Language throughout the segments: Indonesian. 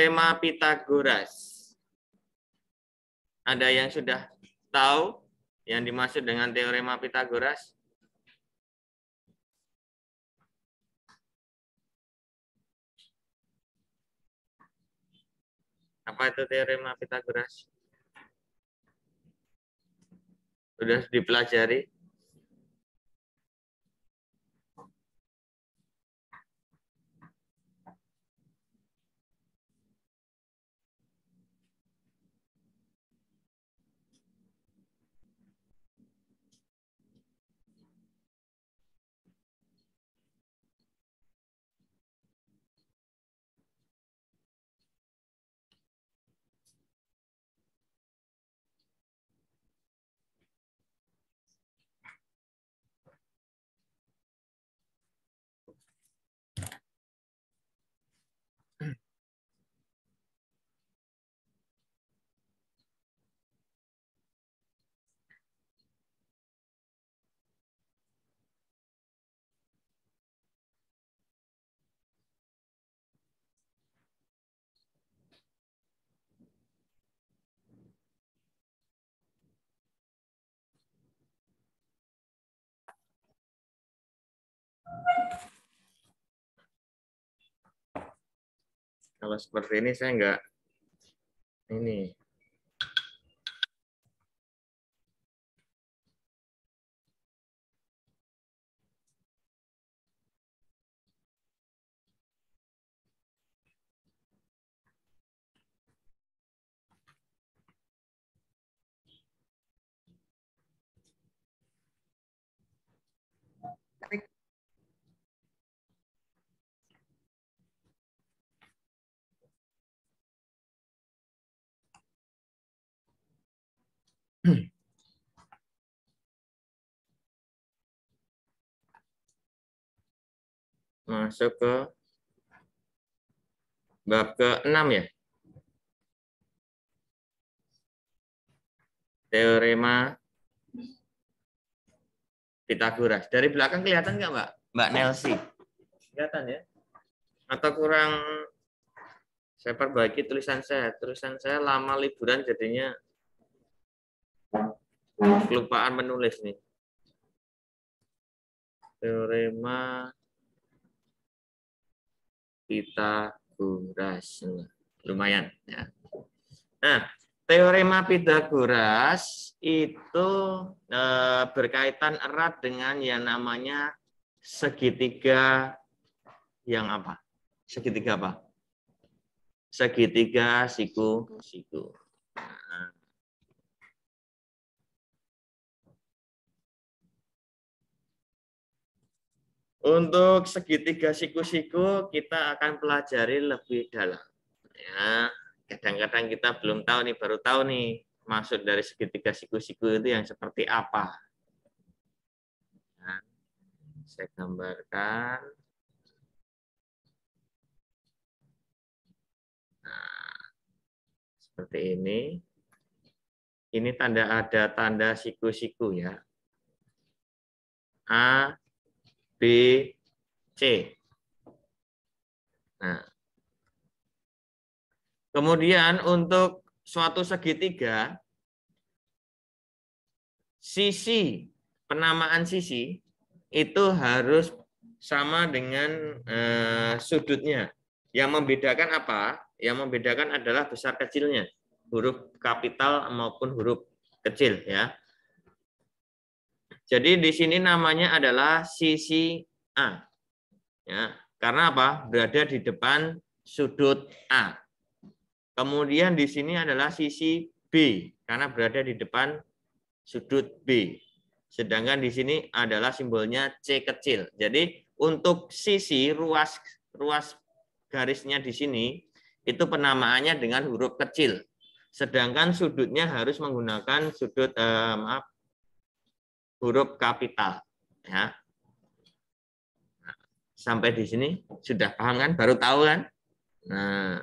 teorema Pitagoras. Ada yang sudah tahu yang dimaksud dengan teorema Pitagoras? Apa itu teorema Pitagoras? Sudah dipelajari? Kalau seperti ini saya nggak ini Hmm. Masuk ke bab ke-6 ya. Teorema Pitagoras. Dari belakang kelihatan nggak, Mbak? Mbak Nelsi. Kelihatan ya? Atau kurang saya perbaiki tulisan saya. Tulisan saya lama liburan jadinya kelupaan menulis nih. Teorema Pitagoras. Lumayan ya. Nah, teorema Pitagoras itu e, berkaitan erat dengan yang namanya segitiga yang apa? Segitiga apa? Segitiga siku-siku. Nah, Untuk segitiga siku-siku kita akan pelajari lebih dalam. Ya, kadang-kadang kita belum tahu nih, baru tahu nih maksud dari segitiga siku-siku itu yang seperti apa. Nah, saya gambarkan. Nah, seperti ini. Ini tanda ada tanda siku-siku ya. A, B, C. Nah. Kemudian untuk suatu segitiga, sisi, penamaan sisi, itu harus sama dengan eh, sudutnya. Yang membedakan apa? Yang membedakan adalah besar kecilnya. Huruf kapital maupun huruf kecil. ya. Jadi di sini namanya adalah sisi A. Ya, karena apa? Berada di depan sudut A. Kemudian di sini adalah sisi B karena berada di depan sudut B. Sedangkan di sini adalah simbolnya C kecil. Jadi untuk sisi ruas ruas garisnya di sini itu penamaannya dengan huruf kecil. Sedangkan sudutnya harus menggunakan sudut eh, maaf huruf kapital. Ya. sampai di sini sudah paham kan? Baru tahu kan? Nah,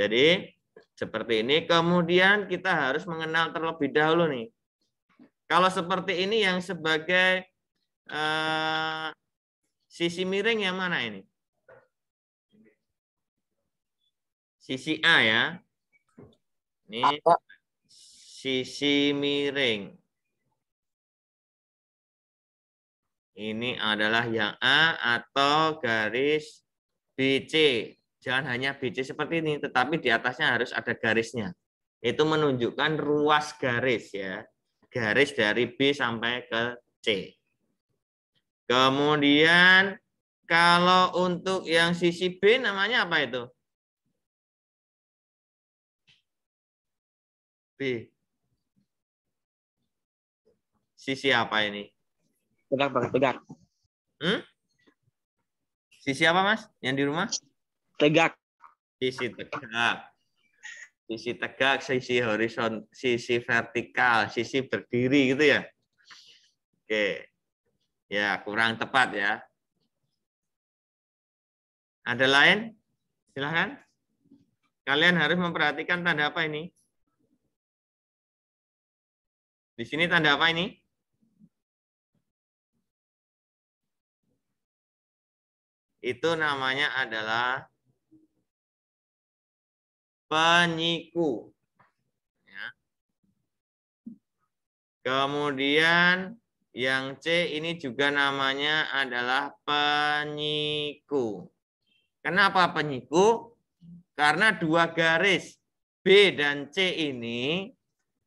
jadi seperti ini. Kemudian kita harus mengenal terlebih dahulu nih. Kalau seperti ini yang sebagai eh, sisi miring yang mana ini? Sisi A ya. Ini sisi miring. Ini adalah yang A atau garis BC. Jangan hanya BC seperti ini, tetapi di atasnya harus ada garisnya. Itu menunjukkan ruas garis ya. Garis dari B sampai ke C. Kemudian kalau untuk yang sisi B namanya apa itu? B. Sisi apa ini? tegak, pegang pegang hmm? sisi apa mas yang di rumah tegak sisi tegak sisi tegak sisi horizon sisi vertikal sisi berdiri gitu ya oke ya kurang tepat ya ada lain silahkan kalian harus memperhatikan tanda apa ini di sini tanda apa ini itu namanya adalah penyiku. Ya. Kemudian yang C ini juga namanya adalah penyiku. Kenapa penyiku? Karena dua garis B dan C ini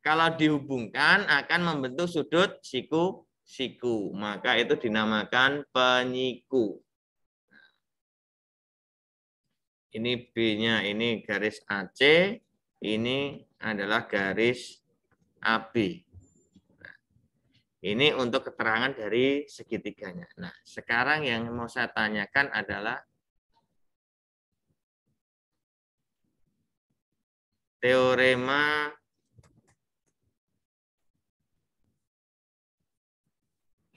kalau dihubungkan akan membentuk sudut siku-siku. Maka itu dinamakan penyiku. Ini B-nya, ini garis AC, ini adalah garis AB. Nah, ini untuk keterangan dari segitiganya. Nah, sekarang yang mau saya tanyakan adalah teorema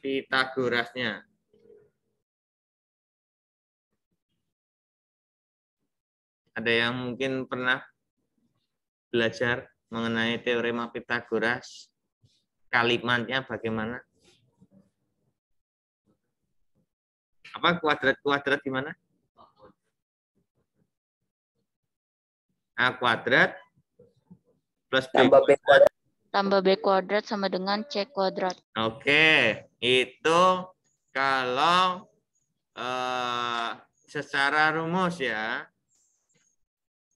Pitagorasnya. Ada yang mungkin pernah belajar mengenai teorema Pitagoras? Kalimatnya bagaimana? Apa kuadrat-kuadrat di mana A kuadrat plus B tambah B kuadrat. Tambah B kuadrat sama dengan C kuadrat. Oke, itu kalau uh, secara rumus ya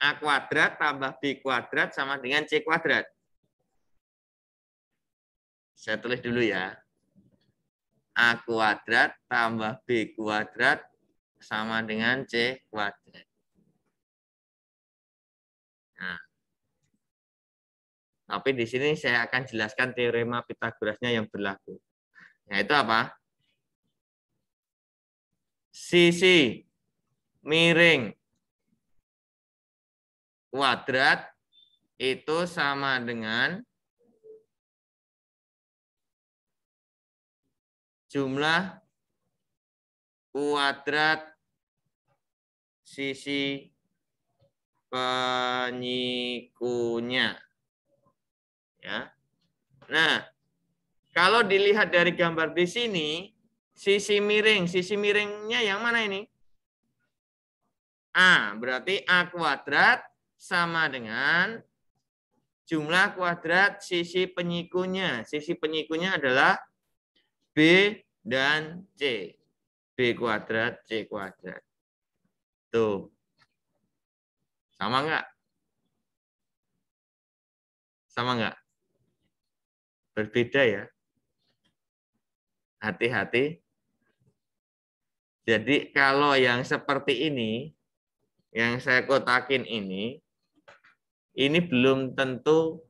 A kuadrat tambah B kuadrat sama dengan C kuadrat. Saya tulis dulu ya. A kuadrat tambah B kuadrat sama dengan C kuadrat. Nah. Tapi di sini saya akan jelaskan teorema Pitagorasnya yang berlaku. Nah itu apa? Sisi miring kuadrat itu sama dengan jumlah kuadrat sisi penyikunya. Ya. Nah, kalau dilihat dari gambar di sini, sisi miring, sisi miringnya yang mana ini? A, berarti A kuadrat sama dengan jumlah kuadrat sisi penyikunya. Sisi penyikunya adalah B dan C. B kuadrat, C kuadrat. Tuh. Sama enggak? Sama enggak? Berbeda ya. Hati-hati. Jadi kalau yang seperti ini, yang saya kotakin ini, ini belum tentu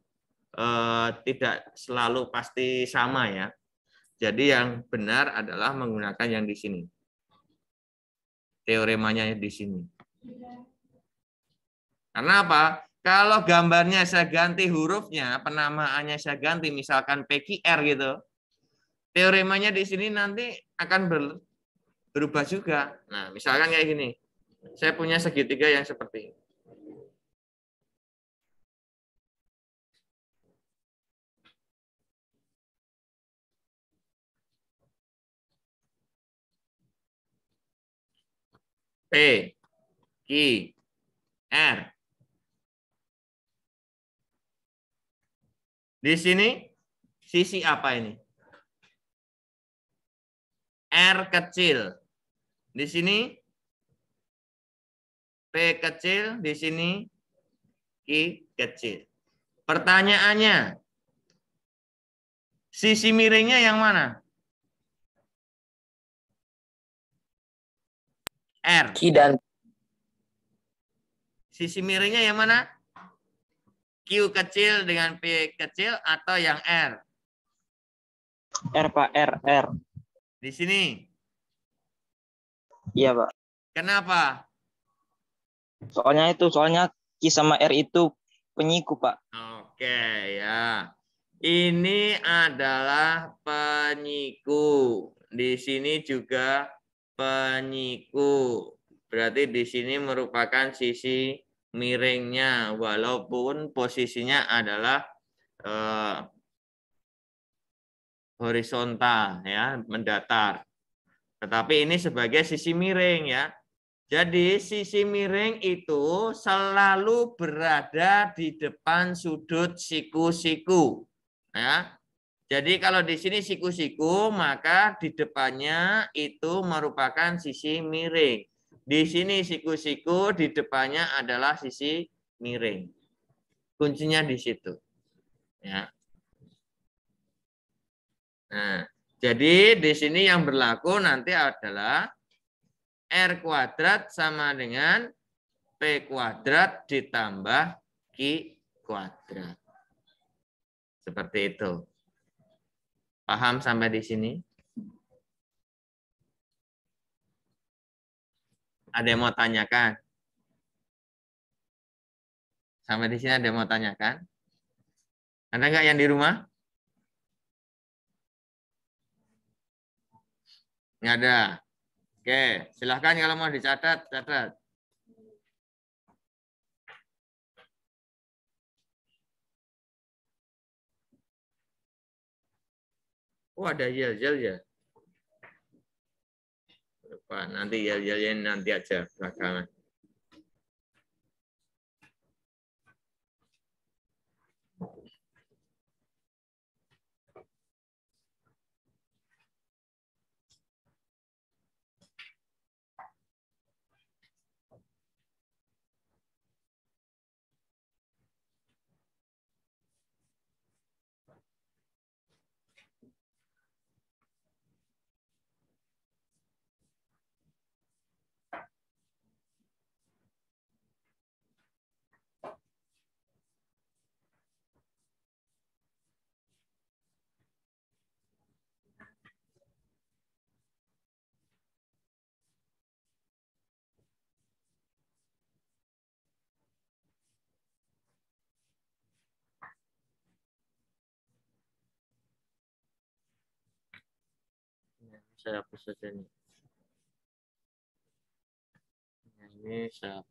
eh, tidak selalu pasti sama ya. Jadi yang benar adalah menggunakan yang di sini. Teoremanya di sini. Karena apa? Kalau gambarnya saya ganti hurufnya, penamaannya saya ganti, misalkan PQR gitu, teoremanya di sini nanti akan berubah juga. Nah, misalkan kayak gini, saya punya segitiga yang seperti ini. P, Q, R. Di sini sisi apa ini? R kecil. Di sini P kecil, di sini Q kecil. Pertanyaannya, sisi miringnya yang mana? R. Ki dan Sisi miringnya yang mana? Q kecil dengan P kecil atau yang R? R, Pak. R, R. Di sini? Iya, Pak. Kenapa? Soalnya itu, soalnya Q sama R itu penyiku, Pak. Oke, ya. Ini adalah penyiku. Di sini juga penyiku. Berarti di sini merupakan sisi miringnya walaupun posisinya adalah eh, horizontal ya, mendatar. Tetapi ini sebagai sisi miring ya. Jadi sisi miring itu selalu berada di depan sudut siku-siku. Ya. Jadi kalau di sini siku-siku, maka di depannya itu merupakan sisi miring. Di sini siku-siku, di depannya adalah sisi miring. Kuncinya di situ. Ya. Nah, jadi di sini yang berlaku nanti adalah R kuadrat sama dengan P kuadrat ditambah Q kuadrat. Seperti itu. Paham sampai di sini? Ada yang mau tanyakan? Sampai di sini ada yang mau tanyakan? Ada nggak yang di rumah? Nggak ada. Oke, silahkan kalau mau dicatat, catat. Oh ada yel-yel ya. Lupa, nanti yel-yelnya nanti aja belakangan. sa position niya. Yan, isa.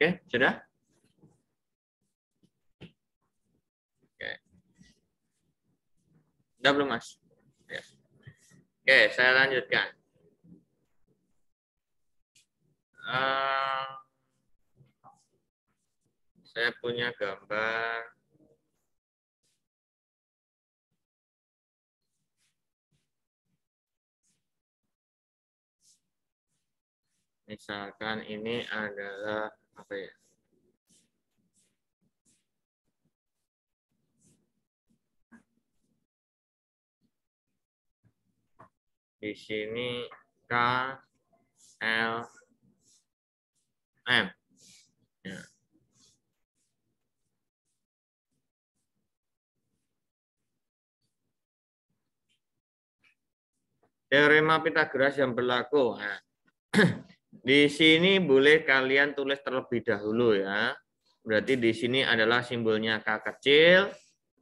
Oke, sudah? Oke. Sudah belum, Mas? Yes. Oke, saya lanjutkan. Uh, saya punya gambar misalkan ini adalah apa ya di sini K L M ya. teorema Pitagoras yang berlaku nah Di sini boleh kalian tulis terlebih dahulu ya. Berarti di sini adalah simbolnya K kecil,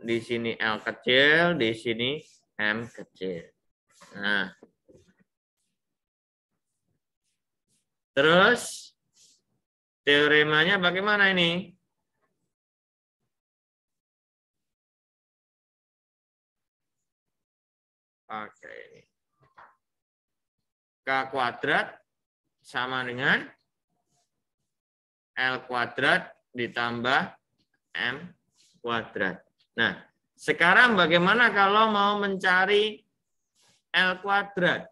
di sini L kecil, di sini M kecil. Nah. Terus teoremanya bagaimana ini? Oke ini. K kuadrat sama dengan L kuadrat ditambah M kuadrat. Nah, sekarang bagaimana kalau mau mencari L kuadrat?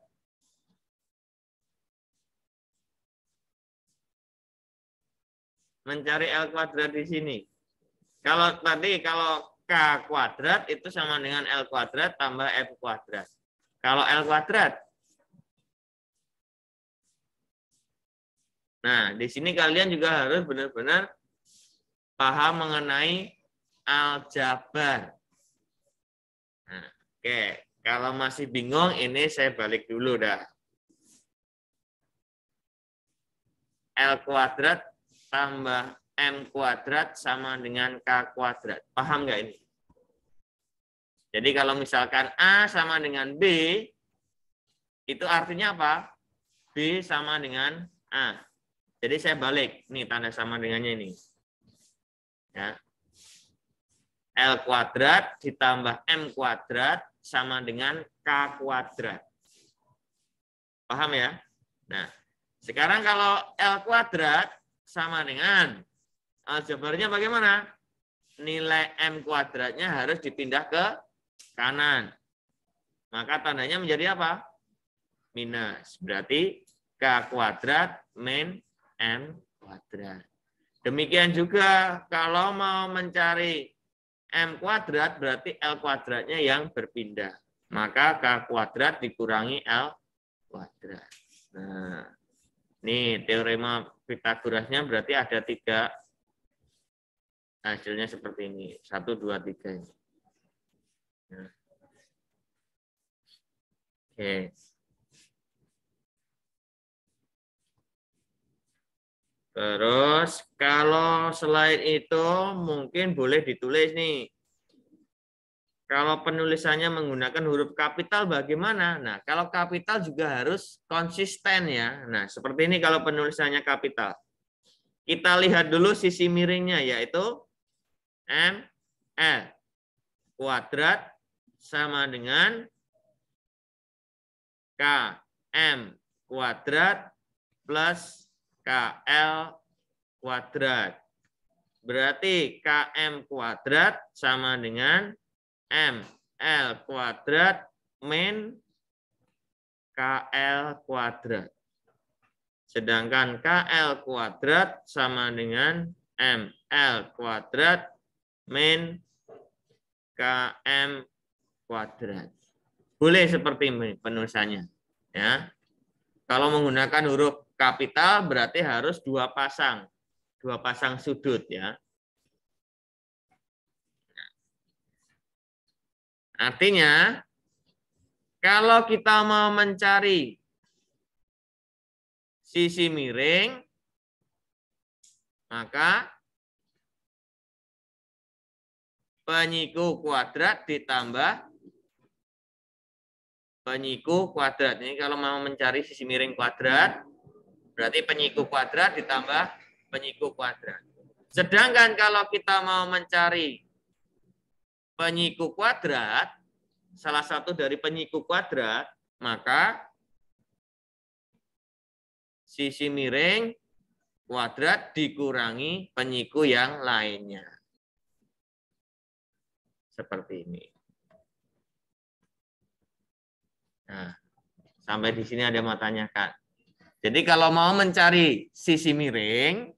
Mencari L kuadrat di sini. Kalau tadi kalau K kuadrat itu sama dengan L kuadrat tambah F kuadrat. Kalau L kuadrat Nah, di sini kalian juga harus benar-benar paham mengenai aljabar. Nah, oke, okay. kalau masih bingung ini saya balik dulu dah. L kuadrat tambah M kuadrat sama dengan K kuadrat. Paham nggak ini? Jadi kalau misalkan A sama dengan B, itu artinya apa? B sama dengan A. Jadi saya balik nih tanda sama dengannya ini. Ya. L kuadrat ditambah M kuadrat sama dengan K kuadrat. Paham ya? Nah, sekarang kalau L kuadrat sama dengan aljabarnya bagaimana? Nilai M kuadratnya harus dipindah ke kanan. Maka tandanya menjadi apa? Minus. Berarti K kuadrat min m kuadrat. Demikian juga kalau mau mencari m kuadrat berarti l kuadratnya yang berpindah. Maka k kuadrat dikurangi l kuadrat. Nah, ini teorema Pitagorasnya berarti ada tiga hasilnya seperti ini. Satu, dua, tiga. Nah. Oke. Terus kalau selain itu mungkin boleh ditulis nih. Kalau penulisannya menggunakan huruf kapital bagaimana? Nah, kalau kapital juga harus konsisten ya. Nah, seperti ini kalau penulisannya kapital. Kita lihat dulu sisi miringnya yaitu M L kuadrat sama dengan K M kuadrat plus KL kuadrat. Berarti KM kuadrat sama dengan ML kuadrat min KL kuadrat. Sedangkan KL kuadrat sama dengan ML kuadrat min KM kuadrat. Boleh seperti ini penulisannya. ya. Kalau menggunakan huruf kapital berarti harus dua pasang, dua pasang sudut ya. Artinya, kalau kita mau mencari sisi miring, maka penyiku kuadrat ditambah penyiku kuadrat. Ini kalau mau mencari sisi miring kuadrat, Berarti penyiku kuadrat ditambah penyiku kuadrat. Sedangkan kalau kita mau mencari penyiku kuadrat, salah satu dari penyiku kuadrat, maka sisi miring kuadrat dikurangi penyiku yang lainnya. Seperti ini. Nah, sampai di sini ada yang mau tanyakan. Jadi kalau mau mencari sisi miring,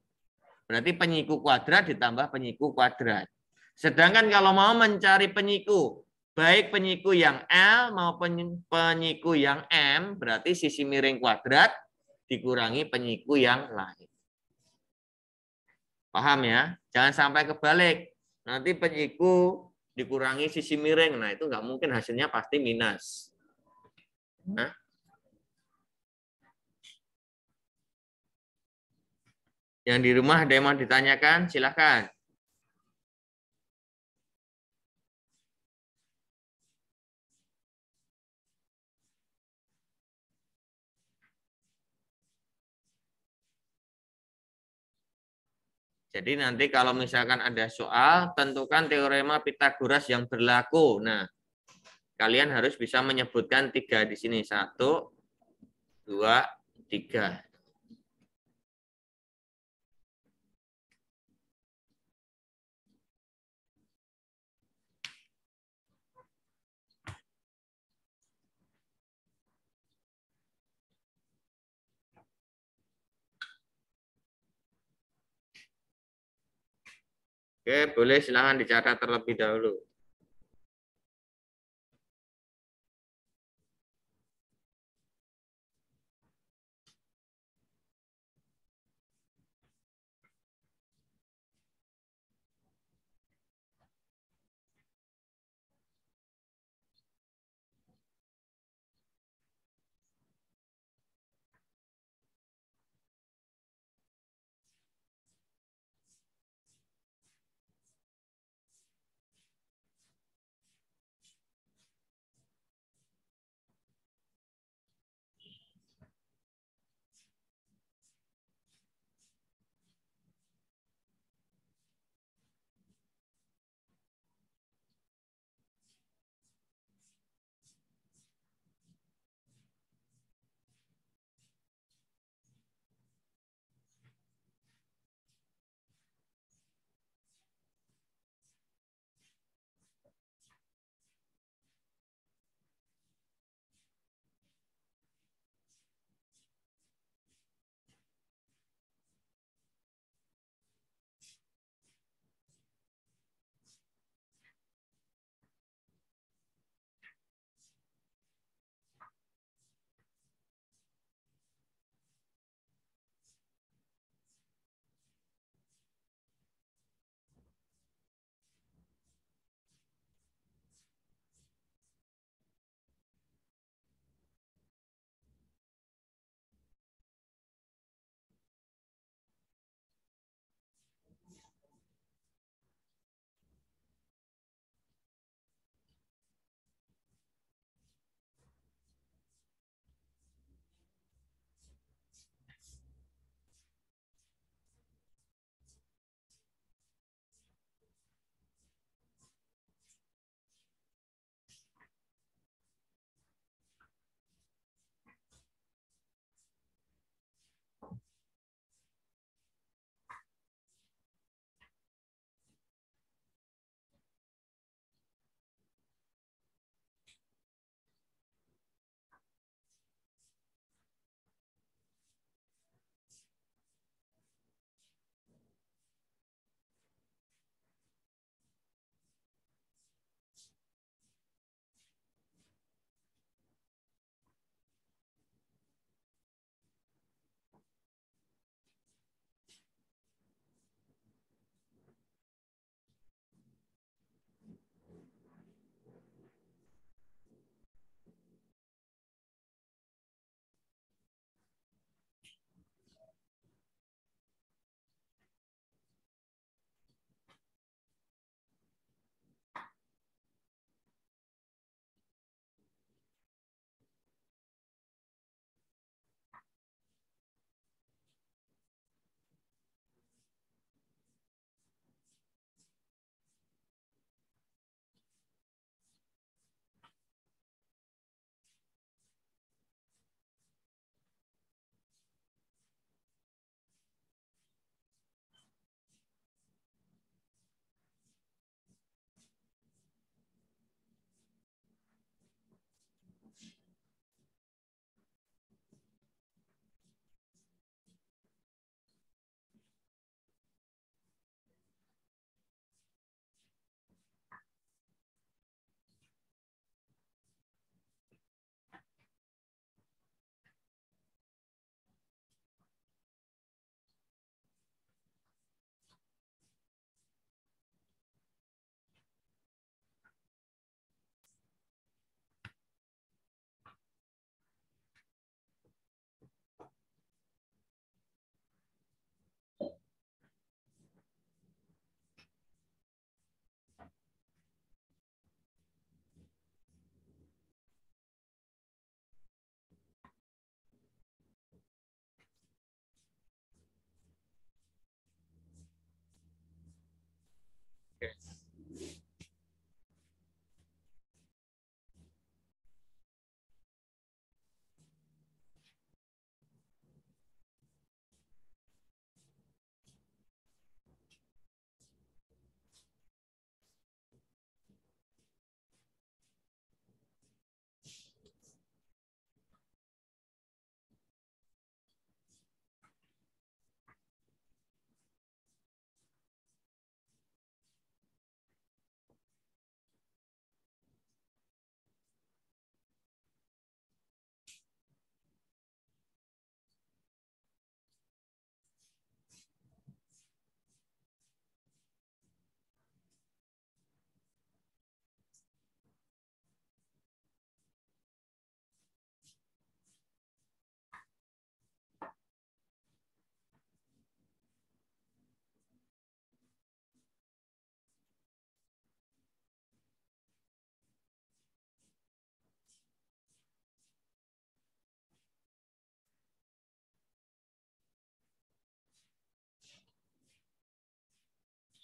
berarti penyiku kuadrat ditambah penyiku kuadrat. Sedangkan kalau mau mencari penyiku, baik penyiku yang L maupun penyiku yang M, berarti sisi miring kuadrat dikurangi penyiku yang lain. Paham ya? Jangan sampai kebalik. Nanti penyiku dikurangi sisi miring. Nah, itu nggak mungkin hasilnya pasti minus. Nah, Yang di rumah ada yang ditanyakan? Silahkan. Jadi nanti kalau misalkan ada soal, tentukan teorema Pitagoras yang berlaku. Nah, kalian harus bisa menyebutkan tiga di sini. Satu, dua, tiga. Oke, boleh silahkan dicatat terlebih dahulu.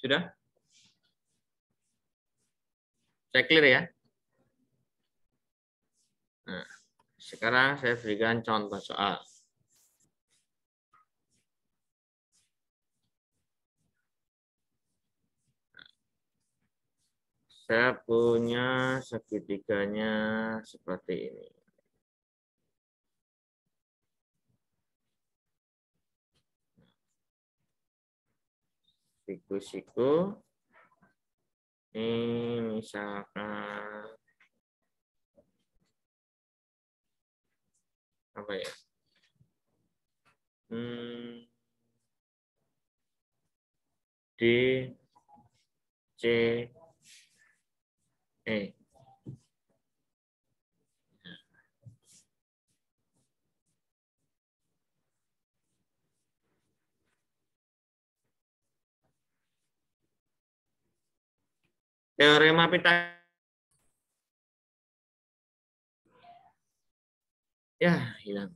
Sudah? Saya clear ya? Nah, sekarang saya berikan contoh soal. Saya punya segitiganya seperti ini. siku itu ini misalkan apa ya hmm, D C E Teorema Pitagoras Ya, hilang.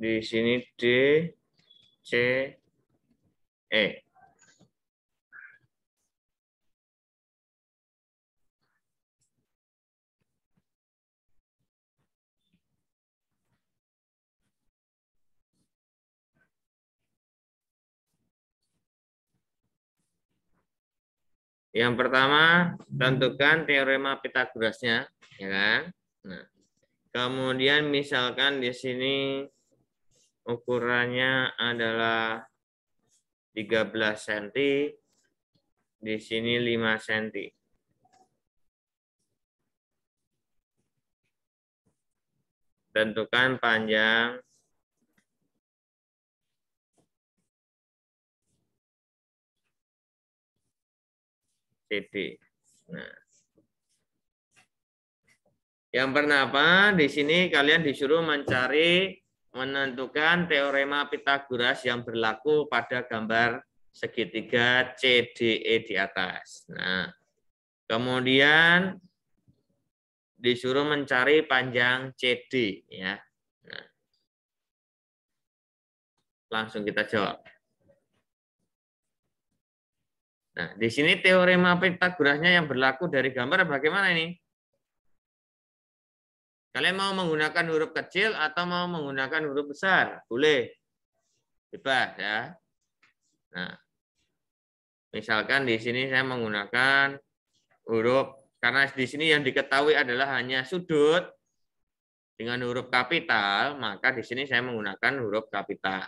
di sini D, C, E. Yang pertama, tentukan teorema Pitagorasnya, ya kan? Nah, kemudian misalkan di sini Ukurannya adalah 13 cm. Di sini 5 cm. Tentukan panjang CD. Nah. Yang bernama di sini kalian disuruh mencari menentukan teorema Pitagoras yang berlaku pada gambar segitiga CDE di atas. Nah, kemudian disuruh mencari panjang CD ya. Nah, langsung kita jawab. Nah, di sini teorema Pitagorasnya yang berlaku dari gambar bagaimana ini? Kalian mau menggunakan huruf kecil atau mau menggunakan huruf besar? Boleh. Bebas ya. Nah, misalkan di sini saya menggunakan huruf karena di sini yang diketahui adalah hanya sudut dengan huruf kapital, maka di sini saya menggunakan huruf kapital.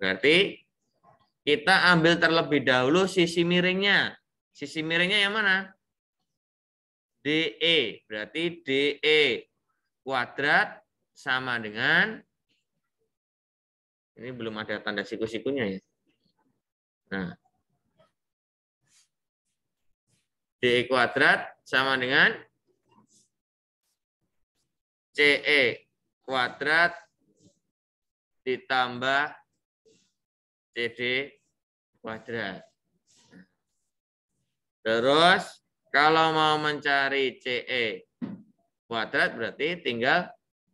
Berarti kita ambil terlebih dahulu sisi miringnya. Sisi miringnya yang mana? DE. Berarti DE kuadrat sama dengan ini belum ada tanda siku-sikunya ya. Nah. DE kuadrat sama dengan CE kuadrat ditambah CD kuadrat. Terus kalau mau mencari CE kuadrat berarti tinggal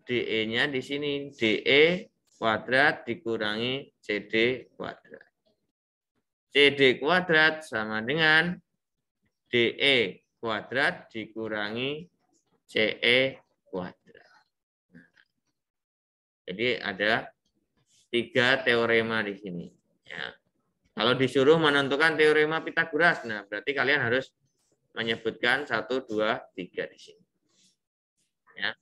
DE-nya di sini. DE kuadrat dikurangi CD kuadrat. CD kuadrat sama dengan DE kuadrat dikurangi CE kuadrat. Nah, jadi ada tiga teorema di sini. Ya. Kalau disuruh menentukan teorema Pitagoras, nah berarti kalian harus menyebutkan satu dua tiga di sini. Ya.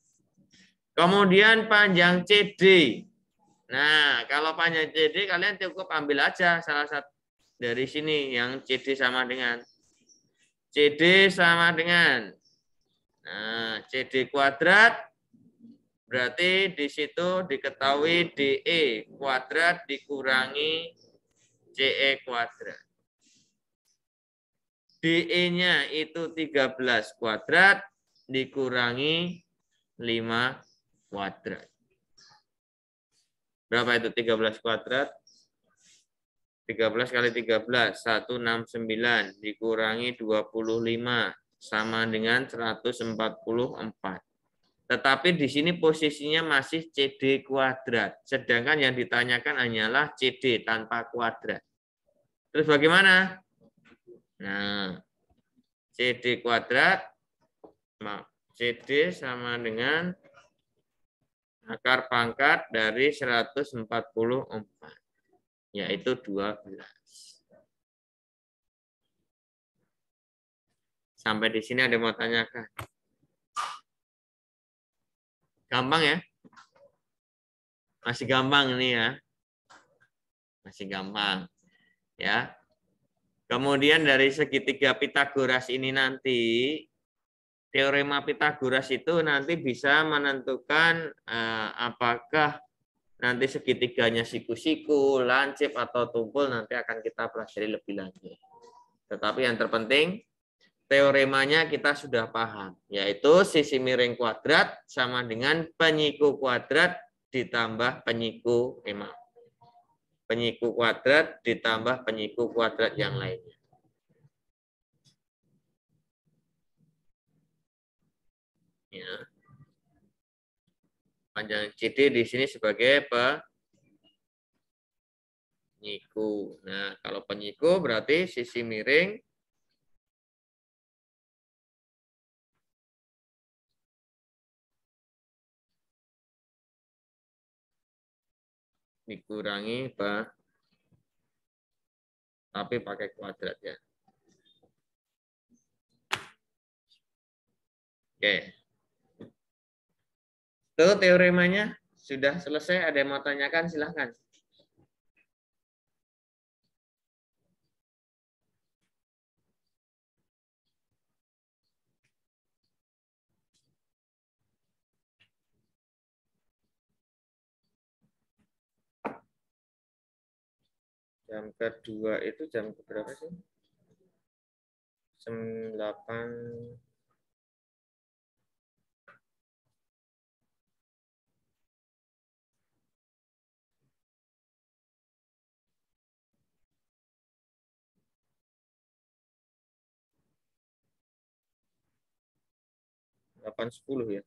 Kemudian panjang CD. Nah, kalau panjang CD kalian cukup ambil aja salah satu dari sini yang CD sama dengan CD sama dengan nah, CD kuadrat berarti di situ diketahui DE kuadrat dikurangi CE kuadrat. DE-nya itu 13 kuadrat dikurangi 5 kuadrat. Berapa itu 13 kuadrat? 13 kali 13, 169 dikurangi 25 sama dengan 144. Tetapi di sini posisinya masih CD kuadrat. Sedangkan yang ditanyakan hanyalah CD tanpa kuadrat. Terus bagaimana? Nah, CD kuadrat, maaf, CD sama dengan akar pangkat dari 144, yaitu 12. Sampai di sini ada yang mau tanyakan. Gampang ya? Masih gampang ini ya. Masih gampang. Ya, Kemudian dari segitiga Pitagoras ini nanti teorema Pitagoras itu nanti bisa menentukan eh, apakah nanti segitiganya siku-siku, lancip atau tumpul nanti akan kita pelajari lebih lanjut. Tetapi yang terpenting teoremanya kita sudah paham, yaitu sisi miring kuadrat sama dengan penyiku kuadrat ditambah penyiku emang penyiku kuadrat ditambah penyiku kuadrat yang lainnya. Ya. Panjang CD di sini sebagai penyiku. Nah, kalau penyiku berarti sisi miring dikurangi pak tapi pakai kuadrat ya. Oke. Itu teoremanya sudah selesai. Ada yang mau tanyakan silahkan. Jam kedua itu jam berapa sih? Jam 8 sepuluh ya.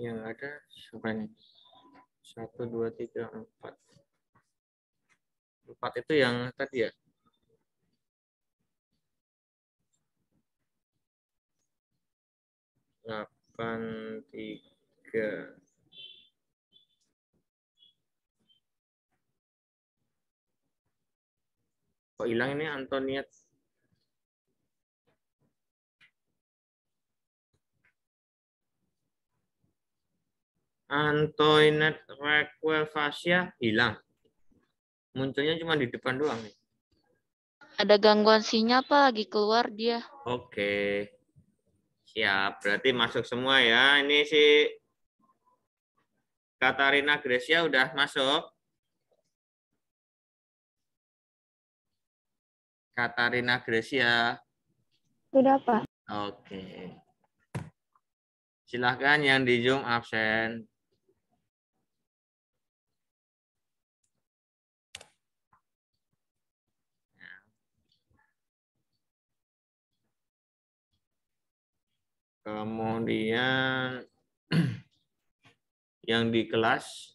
yang ada siapa nih? Satu, dua, tiga, empat. Empat itu yang tadi ya? Delapan, tiga. Kok hilang ini Antoniet? Antoinette Requel Fascia hilang. Munculnya cuma di depan doang. Nih. Ada gangguan sinyal, apa Lagi keluar dia. Oke. Siap. Berarti masuk semua ya. Ini si Katarina Gresia udah masuk. Katarina Gresia. Sudah, Pak. Oke. Silahkan yang di Zoom absen. Kemudian yang di kelas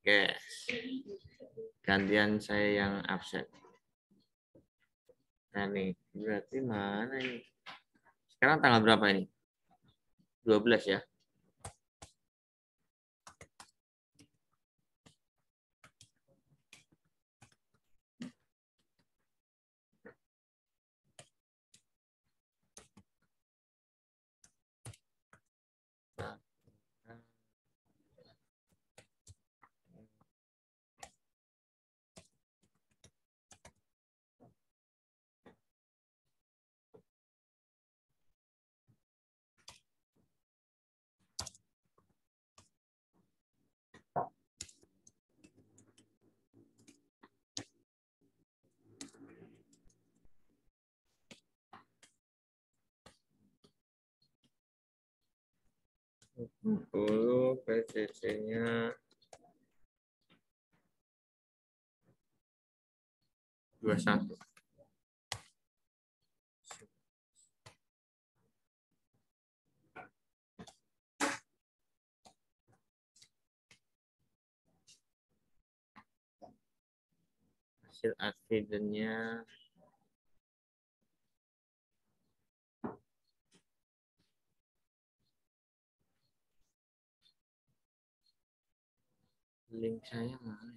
Oke. Gantian saya yang absen. Nah nih, berarti mana ini? Sekarang tanggal berapa ini? 12 ya. 10 PCC-nya dua satu Hasil aksidennya link saya mana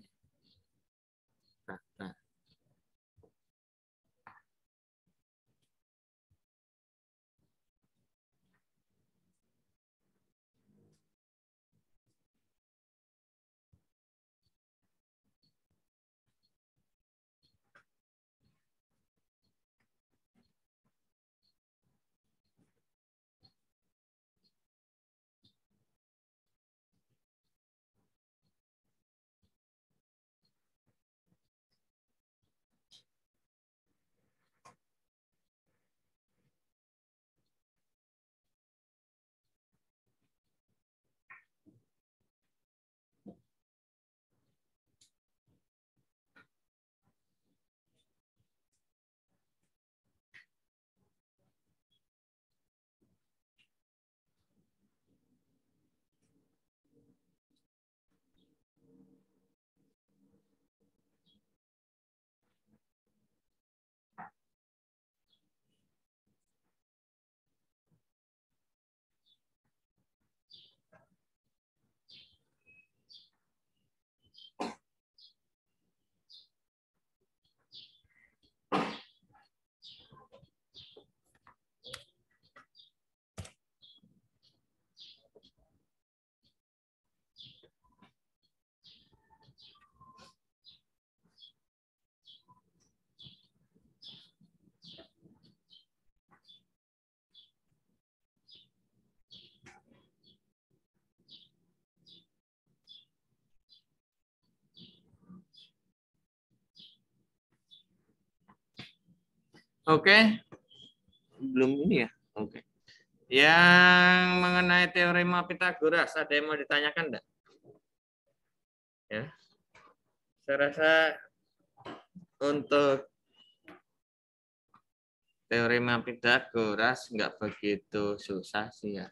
Oke. Okay. Belum ini ya. Oke. Okay. Yang mengenai teorema Pitagoras, ada yang mau ditanyakan enggak? Ya. Saya rasa untuk teorema Pitagoras enggak begitu susah sih ya.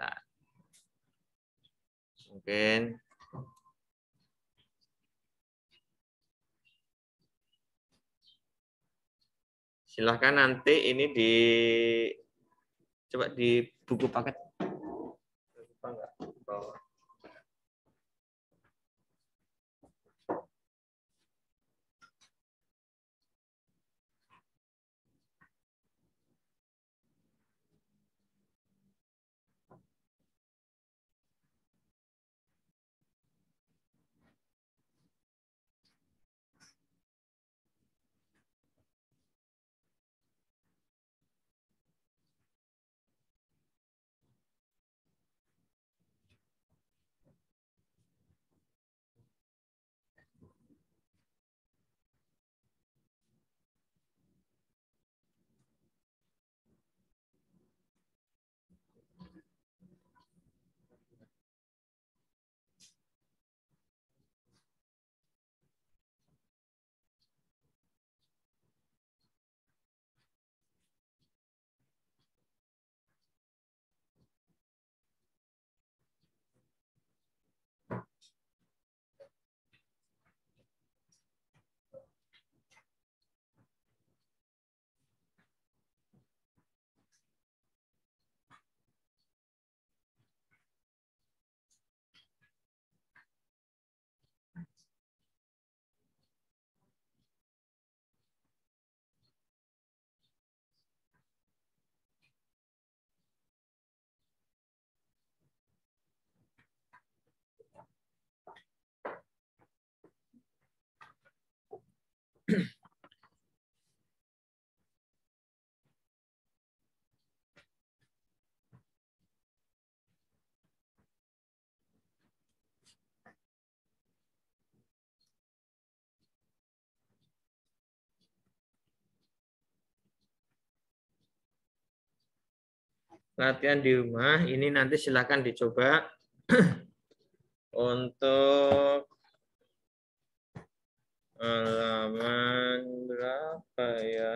Nah. Mungkin silahkan nanti ini di coba di buku paket. enggak? latihan di rumah ini nanti silakan dicoba untuk halaman berapa ya?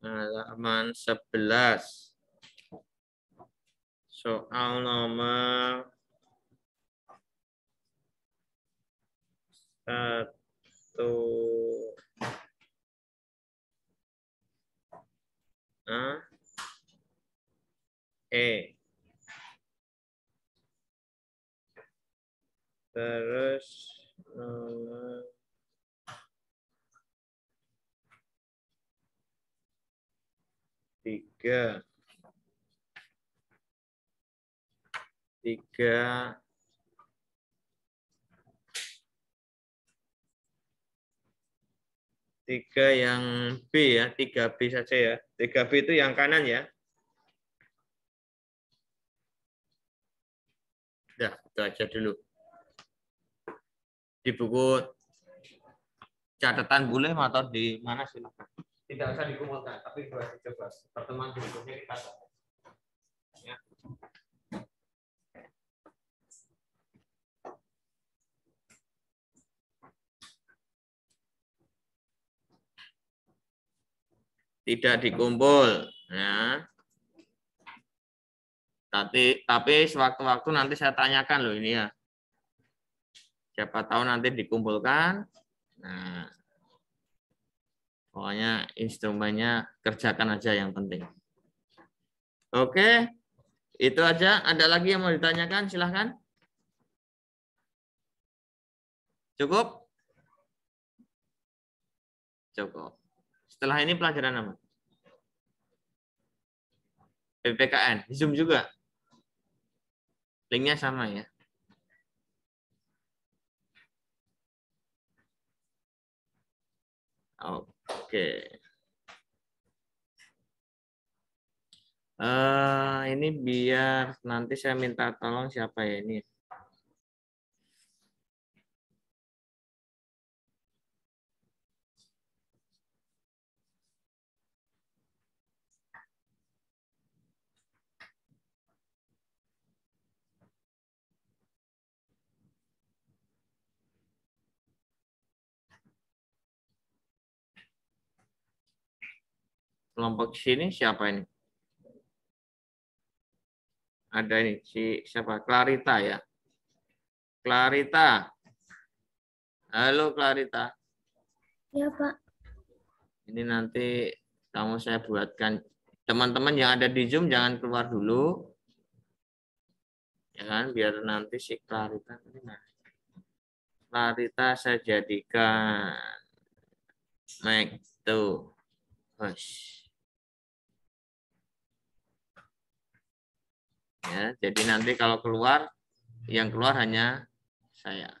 halaman 11 soal nomor satu A E terus nomor eh, tiga tiga tiga yang B ya, tiga b saja ya. tiga b itu yang kanan ya. ya itu aja dulu. Di buku catatan boleh atau di mana silakan. Tidak usah dikumpulkan, tapi buat coba pertemuan berikutnya kita Ya. tidak dikumpul ya tapi tapi sewaktu-waktu nanti saya tanyakan loh ini ya siapa tahu nanti dikumpulkan nah pokoknya instrumennya kerjakan aja yang penting oke itu aja ada lagi yang mau ditanyakan silahkan cukup cukup setelah ini pelajaran apa? PPKN, Zoom juga. Linknya sama ya. Oke. Uh, ini biar nanti saya minta tolong siapa ya ini. kelompok sini siapa ini? Ada ini si siapa? Clarita ya. Clarita. Halo Clarita. Ya Pak. Ini nanti kamu saya buatkan teman-teman yang ada di Zoom jangan keluar dulu. Ya kan biar nanti si Clarita Clarita saya jadikan Mac tuh. Hush. Ya, jadi nanti kalau keluar yang keluar hanya saya.